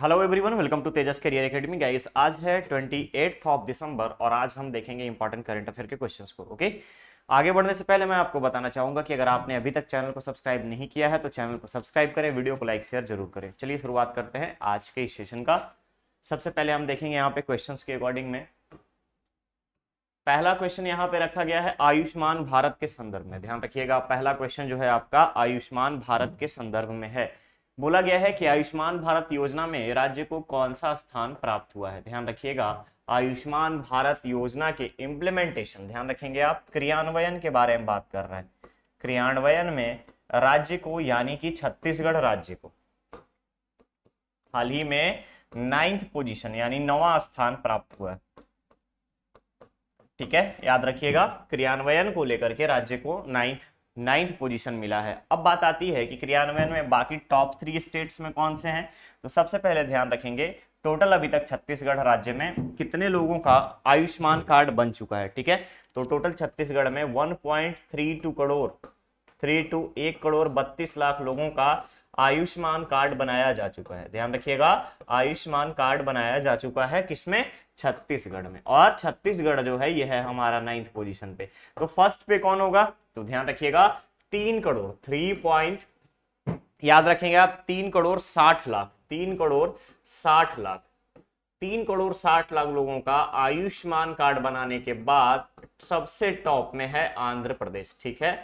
hello everyone welcome to Tejas career academy guys आज है twenty eight of December और आज हम देखेंगे इंपॉर्टेंट करंट अफेयर के क्वेश्चंस को ओके आगे बढ़ने से पहले मैं आपको बताना चाहूंगा कि अगर आपने अभी तक चैनल को सब्सक्राइब नहीं किया है तो चैनल को सब्सक्राइब करें वीडियो को लाइक शेयर जरूर करें चलिए शुरुआत करते हैं आज के इस सेशन का सबसे पहले हम देखेंगे यहाँ पे क्वेश्चन के अकॉर्डिंग में पहला क्वेश्चन यहाँ पे रखा गया है आयुष्मान भारत के संदर्भ में ध्यान रखिएगा पहला क्वेश्चन जो है आपका आयुष्मान भारत के संदर्भ में है बोला गया है कि आयुष्मान भारत योजना में राज्य को कौन सा स्थान प्राप्त हुआ है ध्यान रखिएगा आयुष्मान भारत योजना के इम्प्लीमेंटेशन ध्यान रखेंगे आप क्रियान्वयन के बारे में बात कर रहे हैं क्रियान्वयन में राज्य को यानी कि छत्तीसगढ़ राज्य को हाल ही में नाइन्थ पोजीशन यानी नवा स्थान प्राप्त हुआ है ठीक है याद रखिएगा क्रियान्वयन को लेकर के राज्य को नाइन्थ नाइन्थ पोजीशन मिला है अब बात आती है कि क्रियान्वयन में बाकी टॉप थ्री स्टेट्स में कौन से हैं तो सबसे पहले ध्यान रखेंगे टोटल अभी तक छत्तीसगढ़ राज्य में कितने लोगों का आयुष्मान कार्ड बन चुका है ठीक है तो टोटल छत्तीसगढ़ में one point three two crore three two एक करोड़ बत्तीस लाख लोगों का आयुष्मान कार्ड बनाया जा चुका है ध्यान रखिएगा आयुष्मान कार्ड बनाया जा चुका है किसमें छत्तीसगढ़ में और छत्तीसगढ़ जो है यह है हमारा नाइन्थ पोजीशन पे तो फर्स्ट पे कौन होगा तो ध्यान रखिएगा तीन करोड़ थ्री पॉइंट याद रखेंगे आप तीन करोड़ साठ लाख तीन करोड़ साठ लाख तीन करोड़ साठ लाख लोगों का आयुष्मान कार्ड बनाने के बाद सबसे टॉप में है आंध्र प्रदेश ठीक है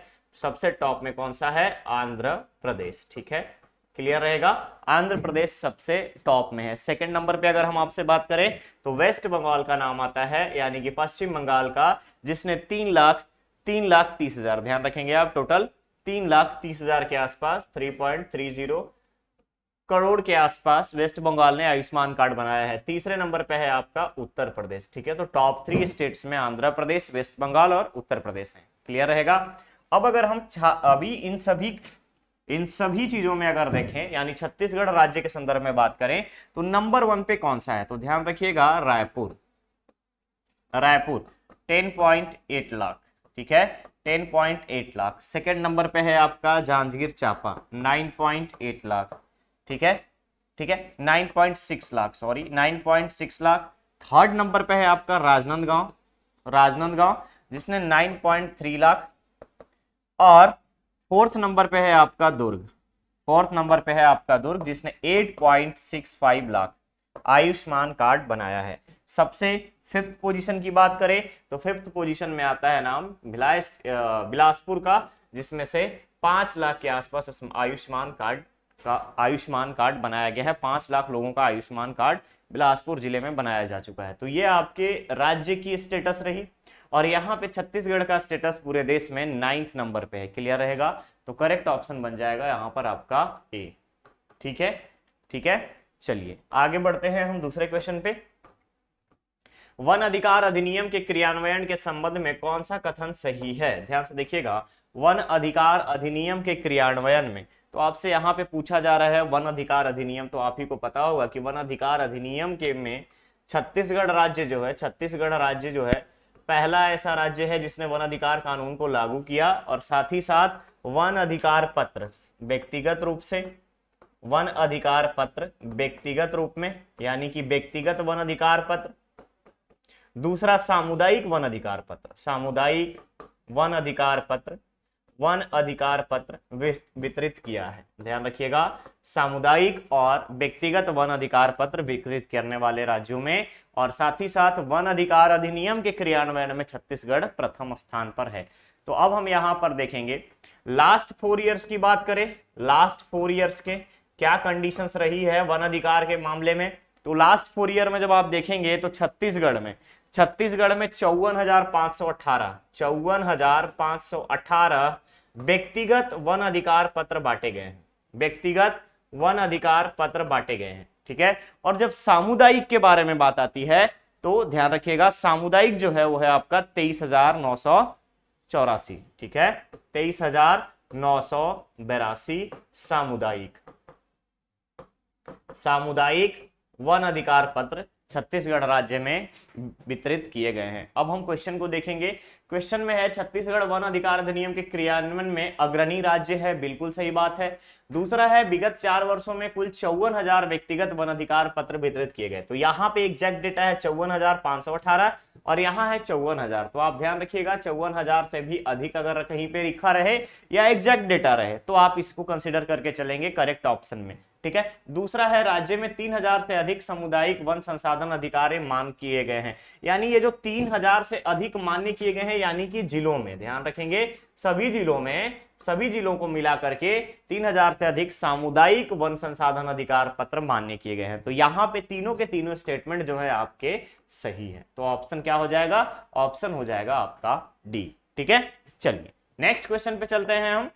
सबसे टॉप में कौन सा है आंध्र प्रदेश ठीक है क्लियर रहेगा आंध्र प्रदेश सबसे टॉप में है सेकंड नंबर पे अगर हम आपसे बात करें तो वेस्ट बंगाल का नाम आता है यानी कि पश्चिम बंगाल का जिसने तीन लाख तीन लाख तीस हजार ध्यान रखेंगे आप टोटल तीन लाख तीस हजार के आसपास three point three zero crore के आसपास वेस्ट बंगाल ने आयुष्मान कार्ड बनाया है तीसरे नंबर पे है आपका उत्तर प्रदेश ठीक है तो टॉप थ्री स्टेट्स में आंध्र प्रदेश वेस्ट बंगाल और उत्तर प्रदेश है क्लियर रहेगा अब अगर हम अभी इन सभी इन सभी चीजों में अगर देखें यानी छत्तीसगढ़ राज्य के संदर्भ में बात करें तो नंबर वन पे कौन सा है तो ध्यान रखिएगा रायपुर रायपुर 10.8 लाख ठीक है 10.8 लाख सेकंड नंबर पे है आपका जांजगीर चांपा 9.8 लाख ठीक है ठीक है 9.6 lakh sorry 9.6 lakh third number पे है आपका राजनंदगांव राजनांदगांव जिसने 9.3 लाख और फोर्थ नंबर पे है आपका दुर्ग फोर्थ नंबर पे है आपका दुर्ग जिसने 8.65 लाख आयुष्मान कार्ड बनाया है सबसे फिफ्थ पोजीशन की बात करें तो फिफ्थ पोजीशन में आता है नाम बिलास बिलासपुर का जिसमें से पांच लाख के आसपास आयुष्मान कार्ड का आयुष्मान कार्ड बनाया गया है पांच लाख लोगों का आयुष्मान कार्ड बिलासपुर जिले में बनाया जा चुका है तो ये आपके राज्य की स्टेटस रही और यहाँ पे छत्तीसगढ़ का स्टेटस पूरे देश में नाइन्थ नंबर पे है क्लियर रहेगा तो करेक्ट ऑप्शन बन जाएगा यहाँ पर आपका ए ठीक है ठीक है चलिए आगे बढ़ते हैं हम दूसरे क्वेश्चन पे वन अधिकार अधिनियम के क्रियान्वयन के संबंध में कौन सा कथन सही है ध्यान से देखिएगा वन अधिकार अधिनियम के क्रियान्वयन में तो आपसे यहाँ पे पूछा जा रहा है वन अधिकार अधिनियम तो आप ही को पता होगा कि वन अधिकार अधिनियम के में छत्तीसगढ़ राज्य जो है छत्तीसगढ़ राज्य जो है पहला ऐसा राज्य है जिसने वन अधिकार कानून को लागू किया और साथ ही साथ वन अधिकार पत्र व्यक्तिगत रूप से वन अधिकार पत्र व्यक्तिगत रूप में यानी कि व्यक्तिगत वन अधिकार पत्र दूसरा सामुदायिक वन अधिकार पत्र सामुदायिक वन अधिकार पत्र वन अधिकार पत्र वितरित किया है ध्यान रखिएगा सामुदायिक और व्यक्तिगत वन अधिकार पत्र वितरित करने वाले राज्यों में और साथ ही साथ वन अधिकार अधिनियम के क्रियान्वयन में छत्तीसगढ़ प्रथम स्थान पर है तो अब हम यहाँ पर देखेंगे लास्ट फोर ईयर्स की बात करें लास्ट फोर ईयर्स के क्या कंडीशंस रही है वन अधिकार के मामले में तो लास्ट फोर ईयर में जब आप देखेंगे तो छत्तीसगढ़ में छत्तीसगढ़ में चौवन हजार पांच सौ अठारह चौवन हजार पांच सौ अठारह व्यक्तिगत वन अधिकार पत्र बांटे गए हैं व्यक्तिगत वन अधिकार पत्र बांटे गए हैं ठीक है और जब सामुदायिक के बारे में बात आती है तो ध्यान रखिएगा सामुदायिक जो है वो है आपका तेईस हजार नौ सौ चौरासी ठीक है तेईस हजार नौ सौ बेरासी सामुदायिक सामुदायिक वन अधिकार पत्र छत्तीसगढ़ राज्य में वितरित किए गए हैं अब हम क्वेश्चन को देखेंगे क्वेश्चन में है छत्तीसगढ़ वन अधिकार अधिनियम के क्रियान्वयन में अग्रणी राज्य है बिल्कुल सही बात है दूसरा है विगत चार वर्षों में कुल चौवन हजार व्यक्तिगत वन अधिकार पत्र वितरित किए गए तो यहाँ पे एग्जैक्ट डेटा है चौवन हजार पांच सौ अठारह और यहाँ है चौवन हजार तो आप ध्यान रखिएगा चौवन हजार से भी अधिक अगर कहीं पे लिखा रहे या एग्जैक्ट डेटा रहे तो आप इसको कंसिडर करके चलेंगे करेक्ट ऑप्शन में ठीक है दूसरा है राज्य में तीन हजार से अधिक सामुदायिक वन संसाधन अधिकार मान्य किए गए हैं यानी ये जो तीन हजार से अधिक मान्य किए गए हैं यानी कि जिलों में ध्यान रखेंगे सभी जिलों में सभी जिलों को मिलाकर के तीन हजार से अधिक सामुदायिक वन संसाधन अधिकार पत्र मान्य किए गए हैं तो यहां पे तीनों के तीनों स्टेटमेंट जो है आपके सही है तो ऑप्शन क्या हो जाएगा ऑप्शन हो जाएगा आपका डी ठीक है चलिए नेक्स्ट क्वेश्चन पे चलते हैं हम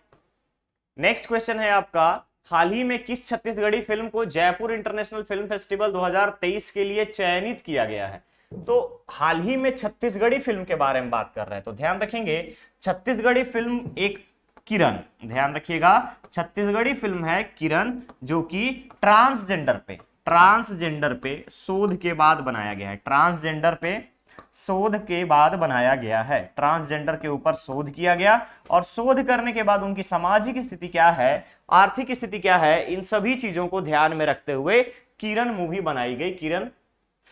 नेक्स्ट क्वेश्चन है आपका हाल ही में किस छत्तीसगढ़ी फिल्म को जयपुर इंटरनेशनल फिल्म फेस्टिवल 2023 के लिए चयनित किया गया है तो हाल ही में छत्तीसगढ़ी फिल्म के बारे में बात कर रहे हैं तो ध्यान रखेंगे छत्तीसगढ़ी फिल्म एक किरण ध्यान रखिएगा छत्तीसगढ़ी फिल्म है किरण जो कि ट्रांसजेंडर पे ट्रांसजेंडर पे शोध के बाद बनाया गया है ट्रांसजेंडर पे शोध के बाद बनाया गया है ट्रांसजेंडर के ऊपर शोध किया गया और शोध करने के बाद उनकी सामाजिक स्थिति क्या है आर्थिक स्थिति क्या है इन सभी चीजों को ध्यान में रखते हुए किरण मूवी बनाई गई किरण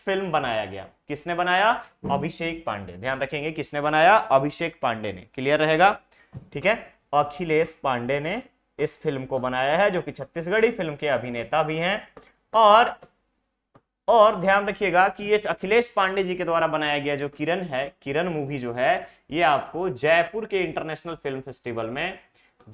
फिल्म बनाया गया किसने बनाया अभिषेक पांडे ध्यान रखेंगे किसने बनाया अभिषेक पांडे ने क्लियर रहेगा ठीक है अखिलेश पांडे ने इस फिल्म को बनाया है जो कि छत्तीसगढ़ी फिल्म के अभिनेता भी हैं और और ध्यान रखिएगा कि ये अखिलेश पांडे जी के द्वारा बनाया गया जो किरण है किरण मूवी जो है ये आपको जयपुर के इंटरनेशनल फिल्म फेस्टिवल में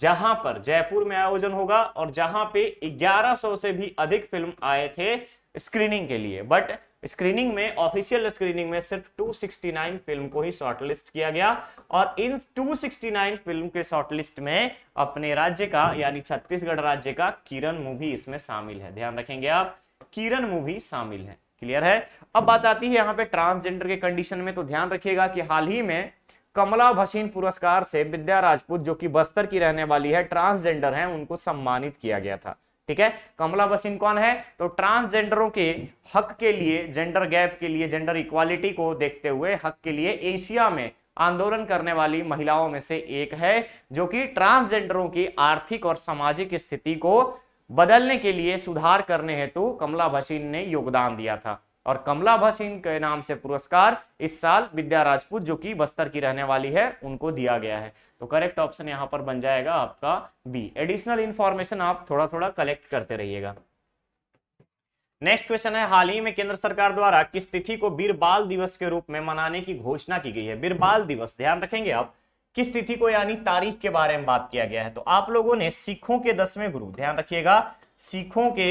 जहां पर जयपुर में आयोजन होगा और जहां पे 1100 से भी अधिक फिल्म आए थे स्क्रीनिंग के लिए बट स्क्रीनिंग में ऑफिशियल स्क्रीनिंग में सिर्फ 269 फिल्म को ही शॉर्टलिस्ट किया गया और इन 269 फिल्म के शॉर्टलिस्ट में अपने राज्य का यानी छत्तीसगढ़ राज्य का किरण मूवी इसमें शामिल है ध्यान रखेंगे आप किरण मूवी शामिल है क्लियर है अब बात आती है यहाँ पे ट्रांसजेंडर के कंडीशन में तो ध्यान रखिएगा कि हाल ही में कमला भसीन पुरस्कार से विद्या राजपूत जो कि बस्तर की रहने वाली है ट्रांसजेंडर है उनको सम्मानित किया गया था ठीक है कमला भसीन कौन है तो ट्रांसजेंडरों के हक के लिए जेंडर गैप के लिए जेंडर इक्वालिटी को देखते हुए हक के लिए एशिया में आंदोलन करने वाली महिलाओं में से एक है जो कि ट्रांसजेंडरों की आर्थिक और सामाजिक स्थिति को बदलने के लिए सुधार करने हेतु कमला भसीन ने योगदान दिया था और कमला भसीन के नाम से पुरस्कार इस साल विद्या राजपूत जो कि बस्तर की रहने वाली है उनको दिया गया है तो करेक्ट ऑप्शन यहां पर बन जाएगा आपका बी एडिशनल इंफॉर्मेशन आप थोड़ा थोड़ा कलेक्ट करते रहिएगा नेक्स्ट क्वेश्चन है हाल ही में केंद्र सरकार द्वारा किस तिथि को बीर बाल दिवस के रूप में मनाने की घोषणा की गई है बीर बाल दिवस ध्यान रखेंगे आप किस तिथि को यानी तारीख के बारे में बात किया गया है तो आप लोगों ने सिखों के दसवें गुरु ध्यान रखिएगा सिखों के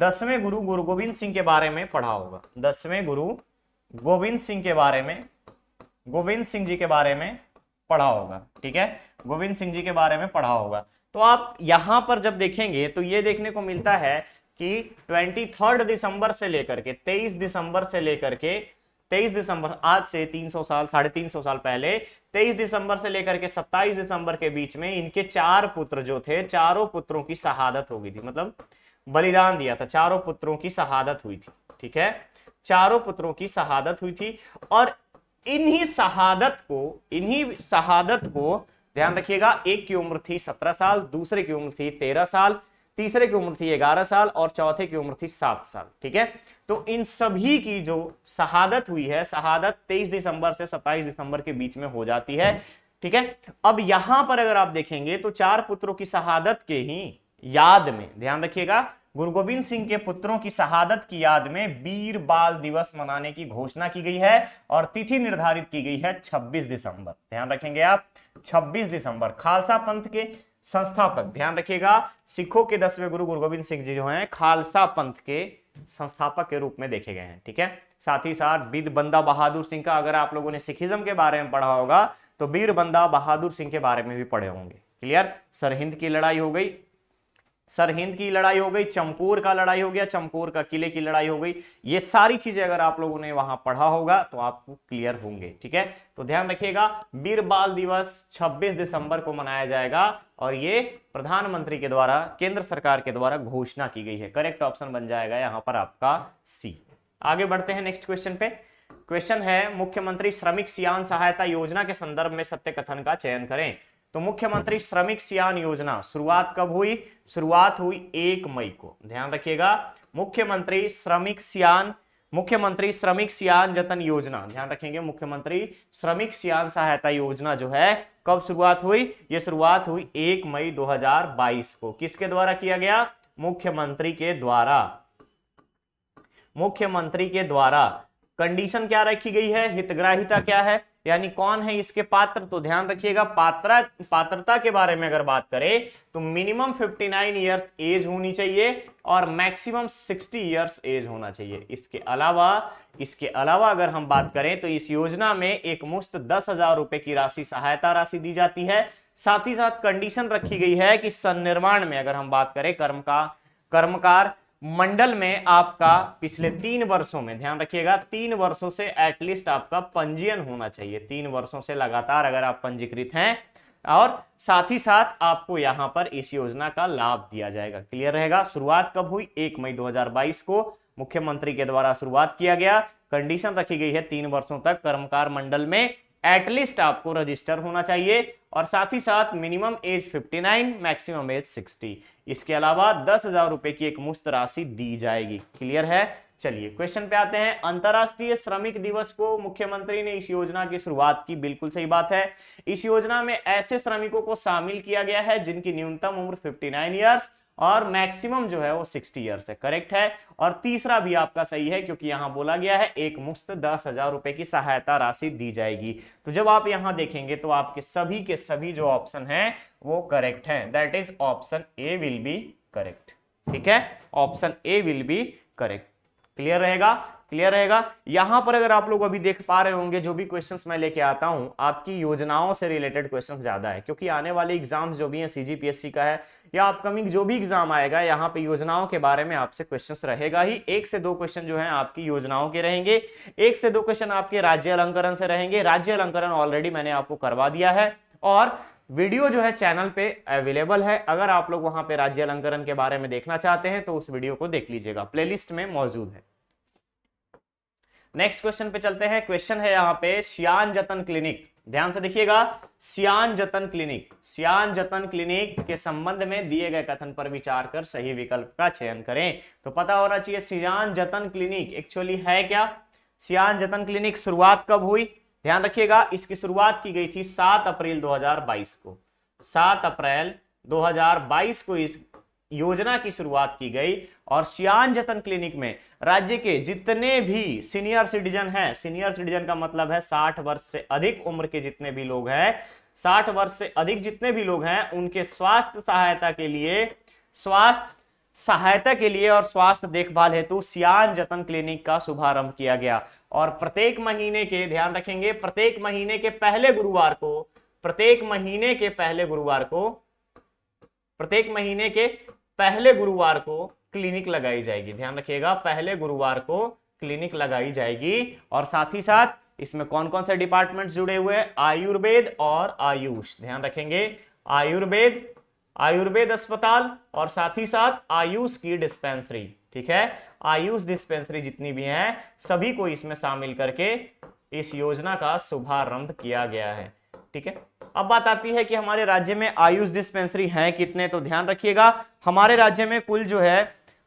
दसवें गुरु गुरु गोविंद सिंह के बारे में पढ़ा होगा दसवें गुरु गोविंद सिंह के बारे में गोविंद सिंह जी के बारे में पढ़ा होगा ठीक है गोविंद सिंह जी के बारे में पढ़ा होगा तो आप यहां पर जब देखेंगे तो ये देखने को मिलता है कि 23 दिसंबर से लेकर के 23 दिसंबर से लेकर के तेईस दिसंबर आज से तीन सौ साल साढ़े तीन सौ साल पहले तेईस दिसंबर से लेकर के सत्ताईस दिसंबर के बीच में इनके चार पुत्र जो थे चारों पुत्रों की शहादत हो गई थी मतलब बलिदान दिया था चारों पुत्रों की शहादत हुई थी ठीक है चारों पुत्रों की शहादत हुई थी और इन्हीं शहादत को इन्हीं शहादत को ध्यान रखिएगा एक की उम्र थी सत्रह साल दूसरे की उम्र थी तेरह साल तीसरे की उम्र थी ग्यारह साल और चौथे की उम्र थी सात साल ठीक है तो इन सभी की जो शहादत हुई है शहादत तेईस दिसंबर से सत्ताईस दिसंबर के बीच में हो जाती है ठीक है अब यहां पर अगर आप देखेंगे तो चार पुत्रों की शहादत के ही याद में ध्यान रखिएगा गुरु गोविंद सिंह के पुत्रों की शहादत की याद में बीर बाल दिवस मनाने की घोषणा की गई है और तिथि निर्धारित की गई है 26 दिसंबर ध्यान रखेंगे आप 26 दिसंबर खालसा पंथ के संस्थापक ध्यान रखिएगा सिखों के दसवें गुरु गुरु गोविंद सिंह जी जो हैं खालसा पंथ के संस्थापक के रूप में देखे गए हैं ठीक है साथ ही साथ बीर बंदा बहादुर सिंह का अगर आप लोगों ने सिखिज्म के बारे में पढ़ा होगा तो बीर बंदा बहादुर सिंह के बारे में भी पढ़े होंगे क्लियर सरहिंद की लड़ाई हो गई सरहिंद की लड़ाई हो गई चमकूर का लड़ाई हो गया चमकूर का किले की लड़ाई हो गई ये सारी चीजें अगर आप लोगों ने वहां पढ़ा होगा तो आपको क्लियर होंगे ठीक है तो ध्यान रखिएगा वीर बाल दिवस 26 दिसंबर को मनाया जाएगा और ये प्रधानमंत्री के द्वारा केंद्र सरकार के द्वारा घोषणा की गई है करेक्ट ऑप्शन बन जाएगा यहां पर आपका सी आगे बढ़ते हैं नेक्स्ट क्वेश्चन पे क्वेश्चन है मुख्यमंत्री श्रमिक सियान सहायता योजना के संदर्भ में सत्य कथन का चयन करें तो मुख्यमंत्री श्रमिक सियान योजना शुरुआत कब हुई शुरुआत हुई एक मई को ध्यान रखिएगा मुख्यमंत्री श्रमिक सियान मुख्यमंत्री श्रमिक सियान जतन योजना ध्यान रखेंगे मुख्यमंत्री श्रमिक सियान सहायता योजना जो है कब शुरुआत हुई ये शुरुआत हुई एक मई 2022 को किसके द्वारा किया गया मुख्यमंत्री के द्वारा मुख्यमंत्री के द्वारा कंडीशन क्या रखी गई है हितग्राहिता क्या है यानी कौन है इसके पात्र तो ध्यान रखिएगा पात्र पात्रता के बारे में अगर बात करें तो मिनिमम 59 नाइन ईयर्स एज होनी चाहिए और मैक्सिमम 60 ईयर्स एज होना चाहिए इसके अलावा इसके अलावा अगर हम बात करें तो इस योजना में एक मुफ्त दस हजार रुपए की राशि सहायता राशि दी जाती है साथ ही साथ कंडीशन रखी गई है कि सन्निर्माण में अगर हम बात करें कर्म का कर्मकार मंडल में आपका पिछले तीन वर्षों में ध्यान रखिएगा तीन वर्षों से एटलीस्ट आपका पंजीयन होना चाहिए तीन वर्षों से लगातार अगर आप पंजीकृत हैं और साथ ही साथ आपको यहां पर इस योजना का लाभ दिया जाएगा क्लियर रहेगा शुरुआत कब हुई एक मई 2022 को मुख्यमंत्री के द्वारा शुरुआत किया गया कंडीशन रखी गई है तीन वर्षों तक कर्मकार मंडल में एटलीस्ट आपको रजिस्टर होना चाहिए और साथ ही साथ मिनिमम एज 59 मैक्सिमम एज 60 इसके अलावा दस हजार रुपए की एक मुफ्त राशि दी जाएगी क्लियर है चलिए क्वेश्चन पे आते हैं अंतरराष्ट्रीय श्रमिक दिवस को मुख्यमंत्री ने इस योजना की शुरुआत की बिल्कुल सही बात है इस योजना में ऐसे श्रमिकों को शामिल किया गया है जिनकी न्यूनतम उम्र 59 इयर्स और मैक्सिमम जो है वो सिक्सटी इयर्स है करेक्ट है और तीसरा भी आपका सही है क्योंकि यहां बोला गया है एक मुफ्त दस हजार रुपए की सहायता राशि दी जाएगी तो जब आप यहां देखेंगे तो आपके सभी के सभी जो ऑप्शन है वो करेक्ट है that is option A will be correct ठीक है option A will be correct clear रहेगा क्लियर रहेगा यहां पर अगर आप लोग अभी देख पा रहे होंगे जो भी क्वेश्चंस मैं लेके आता हूं आपकी योजनाओं से रिलेटेड क्वेश्चंस ज्यादा है क्योंकि आने वाले एग्जाम्स जो भी हैं सीजीपीएससी का है या अपकमिंग जो भी एग्जाम आएगा यहाँ पे योजनाओं के बारे में आपसे क्वेश्चन रहेगा ही एक से दो क्वेश्चन जो है आपकी योजनाओं के रहेंगे एक से दो क्वेश्चन आपके राज्य अलंकरण से रहेंगे राज्य अलंकरण ऑलरेडी मैंने आपको करवा दिया है और वीडियो जो है चैनल पे अवेलेबल है अगर आप लोग वहां पे राज्य अलंकरण के बारे में देखना चाहते हैं तो उस वीडियो को देख लीजिएगा प्लेलिस्ट में मौजूद है नेक्स्ट क्वेश्चन पे चलते हैं क्वेश्चन है यहाँ पे सियान जतन क्लिनिक ध्यान से देखिएगा सियान जतन क्लिनिक सियान जतन क्लिनिक के संबंध में दिए गए कथन पर विचार कर सही विकल्प का चयन करें तो पता होना चाहिए सियान जतन क्लिनिक एक्चुअली है क्या सियान जतन क्लिनिक शुरुआत कब हुई ध्यान रखिएगा इसकी शुरुआत की गई थी सात अप्रैल दो को सात अप्रैल दो को इस योजना की शुरुआत की गई और सियान जतन क्लिनिक में राज्य के जितने भी सीनियर सिटीजन हैं सीनियर सिटीजन का मतलब है 60 वर्ष से अधिक उम्र के जितने भी लोग हैं 60 वर्ष से अधिक जितने भी लोग हैं उनके स्वास्थ्य सहायता के लिए स्वास्थ्य सहायता के लिए और स्वास्थ्य देखभाल हेतु सियान जतन क्लिनिक का शुभारंभ किया गया और प्रत्येक महीने के ध्यान रखेंगे प्रत्येक महीने के पहले गुरुवार को प्रत्येक महीने के पहले गुरुवार को प्रत्येक महीने के पहले गुरुवार को क्लिनिक लगाई जाएगी ध्यान रखिएगा पहले गुरुवार को क्लिनिक लगाई जाएगी और साथ ही साथ इसमें कौन कौन से डिपार्टमेंट जुड़े हुए हैं आयुर्वेद और आयुष ध्यान रखेंगे आयुर्वेद आयुर्वेद अस्पताल और साथ ही साथ आयुष की डिस्पेंसरी ठीक है आयुष डिस्पेंसरी जितनी भी हैं सभी को इसमें शामिल करके इस योजना का शुभारंभ किया गया है ठीक है अब बात आती है कि हमारे राज्य में आयुष डिस्पेंसरी हैं कितने तो ध्यान रखिएगा हमारे राज्य में कुल जो है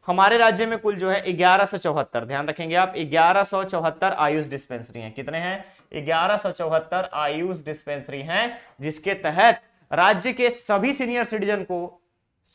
हमारे राज्य में कुल जो है ग्यारह सौ चौहत्तर ध्यान रखेंगे आप ग्यारह सौ चौहत्तर आयुष डिस्पेंसरी हैं कितने हैं ग्यारह सौ चौहत्तर आयुष डिस्पेंसरी हैं जिसके तहत राज्य के सभी सीनियर सिटीजन को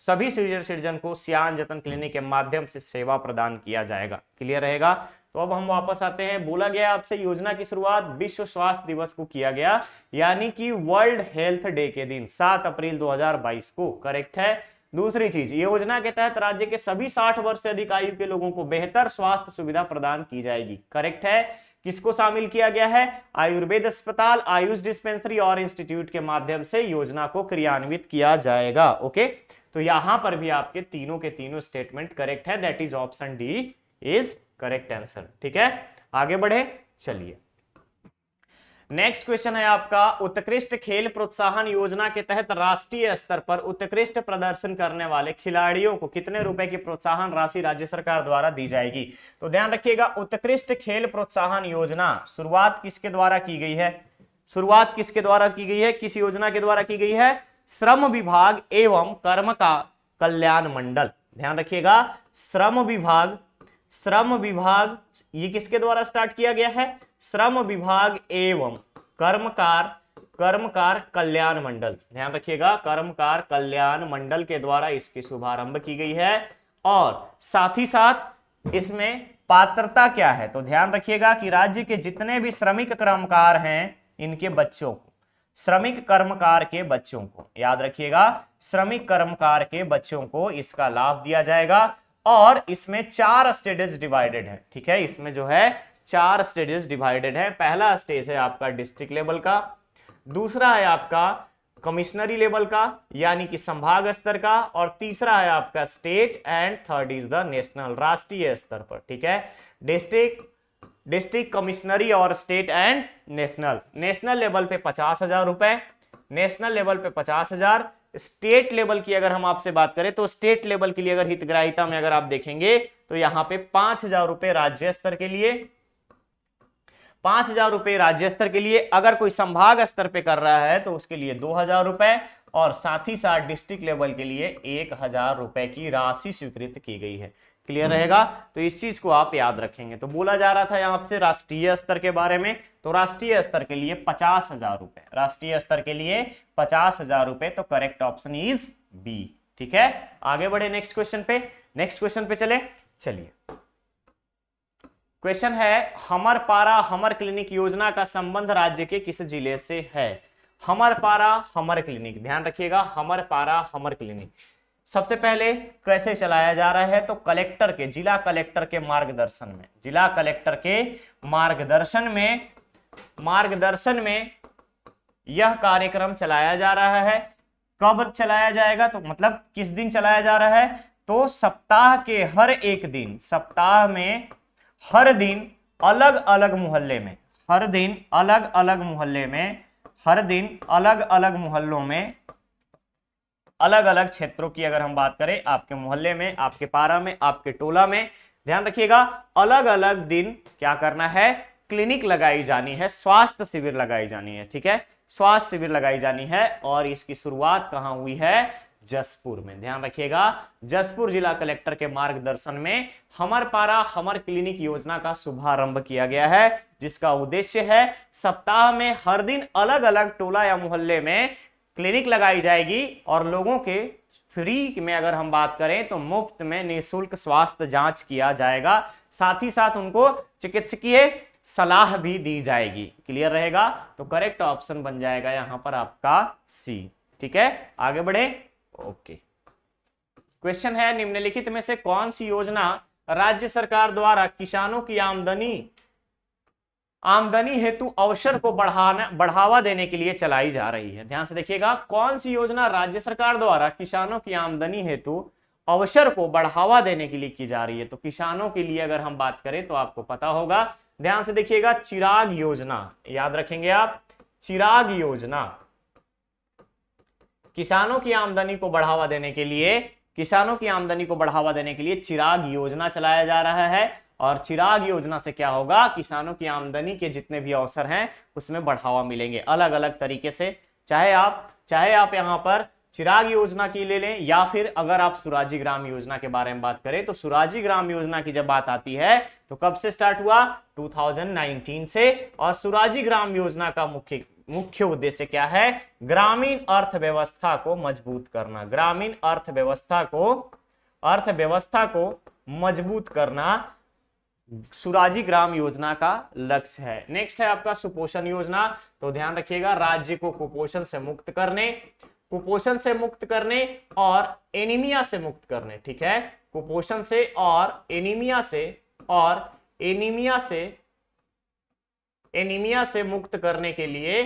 सभी सीनियर सिटीजन को सियान जतन क्लिनिक के माध्यम से सेवा प्रदान किया जाएगा क्लियर रहेगा तो अब हम वापस आते हैं बोला गया आपसे योजना की शुरुआत विश्व स्वास्थ्य दिवस को किया गया यानी कि वर्ल्ड हेल्थ डे के दिन 7 अप्रैल 2022 को करेक्ट है दूसरी चीज योजना के तहत राज्य के सभी 60 वर्ष से अधिक आयु के लोगों को बेहतर स्वास्थ्य सुविधा प्रदान की जाएगी करेक्ट है किसको शामिल किया गया है आयुर्वेद अस्पताल आयुष डिस्पेंसरी और इंस्टीट्यूट के माध्यम से योजना को क्रियान्वित किया जाएगा ओके तो यहां पर भी आपके तीनों के तीनों स्टेटमेंट करेक्ट है that is option D is correct answer ठीक है आगे बढ़े चलिए नेक्स्ट क्वेश्चन है आपका उत्कृष्ट खेल प्रोत्साहन योजना के तहत राष्ट्रीय स्तर पर उत्कृष्ट प्रदर्शन करने वाले खिलाड़ियों को कितने रुपए की प्रोत्साहन राशि राज्य सरकार द्वारा दी जाएगी तो ध्यान रखिएगा उत्कृष्ट खेल प्रोत्साहन योजना शुरुआत किसके द्वारा की गई है शुरुआत किसके द्वारा की गई है किस योजना के द्वारा की गई है श्रम विभाग एवं कर्म का कल्याण मंडल ध्यान रखिएगा श्रम विभाग श्रम विभाग ये किसके द्वारा स्टार्ट किया गया है श्रम विभाग एवं कर्मकार कर्मकार कल्याण मंडल ध्यान रखिएगा कर्मकार कल्याण मंडल के द्वारा इसकी शुभारंभ की गई है और साथ ही साथ इसमें पात्रता क्या है तो ध्यान रखिएगा कि राज्य के जितने भी श्रमिक कर्मकार हैं इनके बच्चों को श्रमिक कर्मकार के बच्चों को याद रखिएगा श्रमिक कर्मकार के बच्चों को इसका लाभ दिया जाएगा और इसमें चार स्टेजेस डिवाइडेड है ठीक है इसमें जो है चार स्टेजेस डिवाइडेड है पहला स्टेज है आपका डिस्ट्रिक्ट लेवल का दूसरा है आपका कमिश्नरी लेवल का यानी कि संभाग स्तर का और तीसरा है आपका state and third is the national राष्ट्रीय स्तर पर ठीक है डिस्ट्रिक्ट डिस्ट्रिक्ट कमिश्नरी और state and national national level पे पचास हजार रुपए नेशनल लेवल पे पचास हजार स्टेट लेवल की अगर हम आपसे बात करें तो स्टेट लेवल के लिए अगर हितग्राहिता में अगर आप देखेंगे तो यहां पे पांच हजार रुपए राज्य स्तर के लिए पांच हजार रुपए राज्य स्तर के लिए अगर कोई संभाग स्तर पे कर रहा है तो उसके लिए दो हजार रुपए और साथ ही साथ डिस्ट्रिक्ट लेवल के लिए एक हजार रुपए की राशि स्वीकृत की गई है क्लियर रहेगा तो इस चीज को आप याद रखेंगे तो बोला जा रहा था यहाँ से राष्ट्रीय स्तर के बारे में तो राष्ट्रीय स्तर के लिए पचास हजार रुपए राष्ट्रीय स्तर के लिए पचास हजार रुपए तो करेक्ट ऑप्शन इज बी ठीक है आगे बढ़े नेक्स्ट क्वेश्चन पे नेक्स्ट क्वेश्चन पे चले चलिए क्वेश्चन है हमर पारा हमर क्लिनिक योजना का संबंध राज्य के किस जिले से है हमर पारा हमर क्लिनिक ध्यान रखिएगा हमर पारा हमर क्लिनिक सबसे पहले कैसे चलाया जा रहा है तो कलेक्टर के जिला कलेक्टर के मार्गदर्शन में जिला कलेक्टर के मार्गदर्शन में मार्गदर्शन में यह कार्यक्रम चलाया जा रहा है कब चलाया जाएगा तो मतलब किस दिन चलाया जा रहा है तो सप्ताह के हर एक दिन सप्ताह में हर दिन अलग अलग मोहल्ले में हर दिन अलग अलग मोहल्ले में हर दिन अलग अलग मोहल्लों में अलग अलग क्षेत्रों की अगर हम बात करें आपके मोहल्ले में आपके पारा में आपके टोला में ध्यान रखिएगा अलग अलग दिन क्या करना है क्लिनिक लगाई जानी है स्वास्थ्य शिविर लगाई जानी है ठीक है स्वास्थ्य शिविर लगाई जानी है और इसकी शुरुआत कहां हुई है जसपुर में ध्यान रखिएगा जसपुर जिला कलेक्टर के मार्गदर्शन में हमर पारा हमर क्लिनिक योजना का शुभारंभ किया गया है जिसका उद्देश्य है सप्ताह में हर दिन अलग अलग टोला या मोहल्ले में क्लिनिक लगाई जाएगी और लोगों के फ्री में अगर हम बात करें तो मुफ्त में निःशुल्क स्वास्थ्य जांच किया जाएगा साथ ही साथ उनको चिकित्सकीय सलाह भी दी जाएगी क्लियर रहेगा तो करेक्ट ऑप्शन बन जाएगा यहां पर आपका सी ठीक है आगे बढ़े ओके क्वेश्चन है निम्नलिखित में से कौन सी योजना राज्य सरकार द्वारा किसानों की आमदनी आमदनी हेतु अवसर को बढ़ाना बढ़ावा देने के लिए चलाई जा रही है ध्यान से देखिएगा कौन सी योजना राज्य सरकार द्वारा किसानों की आमदनी हेतु अवसर को बढ़ावा देने के लिए की जा रही है तो किसानों के लिए अगर हम बात करें तो आपको पता होगा ध्यान से देखिएगा चिराग योजना याद रखेंगे आप चिराग योजना किसानों की आमदनी को बढ़ावा देने के लिए किसानों की आमदनी को बढ़ावा देने के लिए चिराग योजना चलाया जा रहा है और चिराग योजना से क्या होगा किसानों की आमदनी के जितने भी अवसर हैं उसमें बढ़ावा मिलेंगे अलग अलग तरीके से चाहे आप चाहे आप यहाँ पर चिराग योजना की ले लें या फिर अगर आप सुराजी ग्राम योजना के बारे में बात करें तो सुराजी ग्राम योजना की जब बात आती है तो कब से स्टार्ट हुआ 2019 से और सुराजी ग्राम योजना का मुख्य मुख्य उद्देश्य क्या है ग्रामीण अर्थव्यवस्था को मजबूत करना ग्रामीण अर्थव्यवस्था को अर्थव्यवस्था को मजबूत करना सुराजी ग्राम योजना का लक्ष्य है नेक्स्ट है आपका सुपोषण योजना तो ध्यान रखिएगा राज्य को कुपोषण से मुक्त करने कुपोषण से मुक्त करने और एनीमिया से मुक्त करने ठीक है कुपोषण से और एनीमिया से और एनीमिया से एनीमिया से मुक्त करने के लिए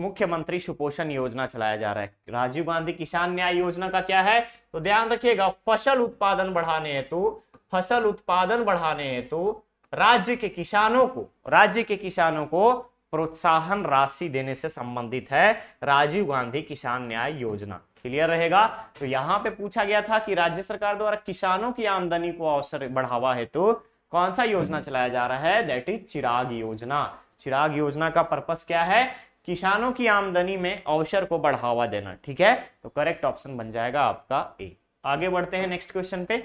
मुख्यमंत्री सुपोषण योजना चलाया जा रहा है राजीव गांधी किसान न्याय योजना का क्या है तो ध्यान रखिएगा फसल उत्पादन बढ़ाने हेतु तो फसल उत्पादन बढ़ाने हेतु तो राज्य के किसानों को राज्य के किसानों को प्रोत्साहन राशि देने से संबंधित है राजीव गांधी किसान न्याय योजना क्लियर रहेगा तो यहां पे पूछा गया था कि राज्य सरकार द्वारा किसानों की आमदनी को अवसर बढ़ावा हेतु तो कौन सा योजना चलाया जा रहा है दैट इज चिराग योजना चिराग योजना का पर्पस क्या है किसानों की आमदनी में अवसर को बढ़ावा देना ठीक है तो करेक्ट ऑप्शन बन जाएगा आपका ए आगे बढ़ते हैं नेक्स्ट क्वेश्चन पे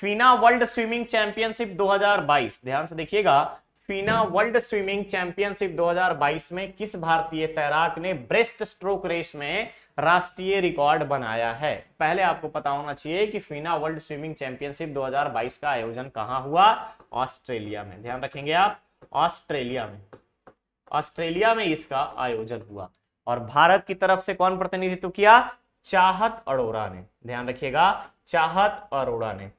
फीना वर्ल्ड स्विमिंग चैंपियनशिप 2022 ध्यान से देखिएगा फीना वर्ल्ड स्विमिंग चैंपियनशिप 2022 में किस भारतीय तैराक ने ब्रेस्ट स्ट्रोक रेस में राष्ट्रीय रिकॉर्ड बनाया है पहले आपको पता होना चाहिए कि फीना वर्ल्ड स्विमिंग चैंपियनशिप 2022 का आयोजन कहां हुआ ऑस्ट्रेलिया में ध्यान रखेंगे आप ऑस्ट्रेलिया में ऑस्ट्रेलिया में इसका आयोजन हुआ और भारत की तरफ से कौन प्रतिनिधित्व किया चाहत अरोड़ा ने ध्यान रखिएगा चाहत अरोड़ा ने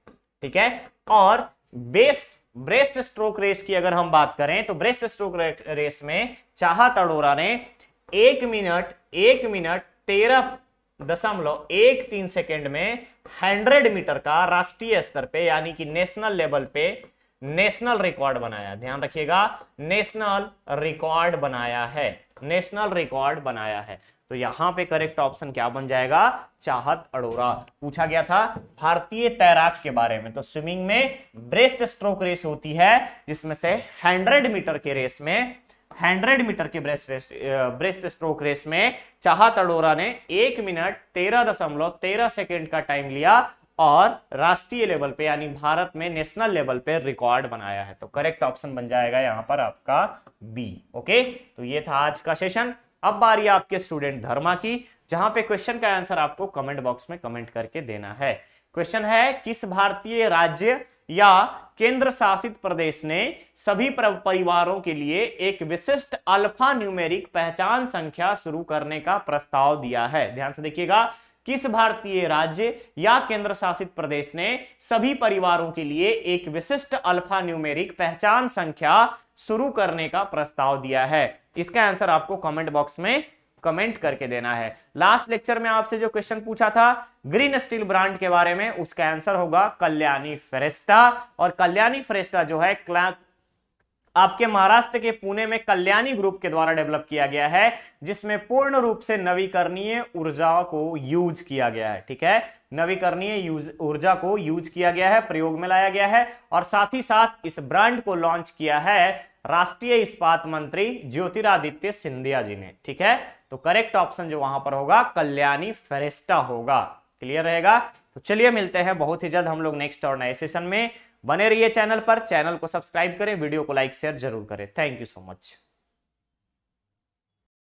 ठीक है और बेस्ट ब्रेस्ट स्ट्रोक रेस की अगर हम बात करें तो ब्रेस्ट स्ट्रोक रेस में चाह तड़ोरा ने एक मिनट एक मिनट तेरह दशमलव एक तीन सेकेंड में हंड्रेड मीटर का राष्ट्रीय स्तर पे यानी कि नेशनल लेवल पे नेशनल रिकॉर्ड बनाया ध्यान रखिएगा नेशनल रिकॉर्ड बनाया है नेशनल रिकॉर्ड बनाया है तो यहां पे करेक्ट ऑप्शन क्या बन जाएगा चाहत अड़ोरा पूछा गया था भारतीय तैराक के बारे में तो स्विमिंग में ब्रेस्ट स्ट्रोक रेस होती है जिसमें से हंड्रेड मीटर के रेस में हंड्रेड मीटर के breast race breaststroke race में चाहत अड़ोरा ने एक मिनट तेरह दशमलव तेरह सेकेंड का टाइम लिया और राष्ट्रीय लेवल पे यानी भारत में नेशनल लेवल पे रिकॉर्ड बनाया है तो करेक्ट ऑप्शन बन जाएगा यहां पर आपका बी ओके तो ये था आज का सेशन अब बारी आपके स्टूडेंट धर्मा की जहां पे क्वेश्चन का आंसर आपको कमेंट बॉक्स में कमेंट करके देना है क्वेश्चन है किस भारतीय राज्य या केंद्र शासित प्रदेश ने सभी परिवारों के लिए एक विशिष्ट अल्फा न्यूमेरिक पहचान संख्या शुरू करने का प्रस्ताव दिया है ध्यान से देखिएगा किस भारतीय राज्य या केंद्र शासित प्रदेश ने सभी परिवारों के लिए एक विशिष्ट अल्फा न्यूमेरिक पहचान संख्या शुरू करने का प्रस्ताव दिया है इसका आंसर आपको कमेंट बॉक्स में कमेंट करके देना है लास्ट लेक्चर में आपसे जो क्वेश्चन पूछा था ग्रीन स्टील ब्रांड के बारे में उसका आंसर होगा कल्याणी फ्रेस्टा और कल्याणी फ्रेस्टा जो है आपके महाराष्ट्र के पुणे में कल्याणी ग्रुप के द्वारा डेवलप किया गया है जिसमें पूर्ण रूप से नवीकरणीय ऊर्जा को यूज किया गया है ठीक है नवीकरणीय ऊर्जा को यूज किया गया है प्रयोग में लाया गया है और साथ ही साथ इस ब्रांड को लॉन्च किया है राष्ट्रीय इस्पात मंत्री ज्योतिरादित्य सिंधिया जी ने ठीक है तो करेक्ट ऑप्शन जो वहां पर होगा कल्याणी फेरेस्टा होगा क्लियर रहेगा तो चलिए मिलते हैं बहुत ही जल्द हम लोग नेक्स्ट और नए सेशन में बने रहिए चैनल पर चैनल को सब्सक्राइब करें वीडियो को लाइक शेयर जरूर करें थैंक यू सो मच